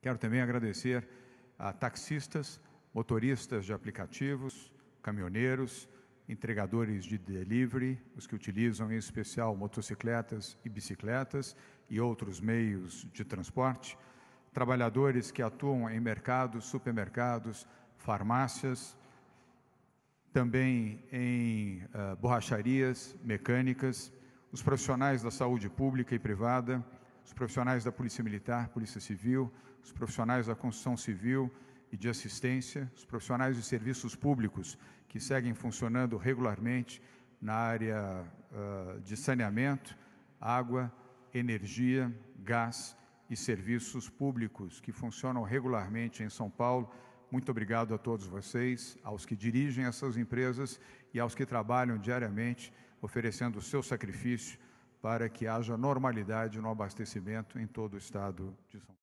Quero também agradecer a taxistas, motoristas de aplicativos, caminhoneiros, entregadores de delivery, os que utilizam em especial motocicletas e bicicletas e outros meios de transporte, trabalhadores que atuam em mercados, supermercados, farmácias, também em uh, borracharias, mecânicas, os profissionais da saúde pública e privada, os profissionais da Polícia Militar, Polícia Civil, os profissionais da construção civil e de assistência, os profissionais de serviços públicos que seguem funcionando regularmente na área uh, de saneamento, água, energia, gás e serviços públicos que funcionam regularmente em São Paulo. Muito obrigado a todos vocês, aos que dirigem essas empresas e aos que trabalham diariamente oferecendo o seu sacrifício para que haja normalidade no abastecimento em todo o estado de São Paulo.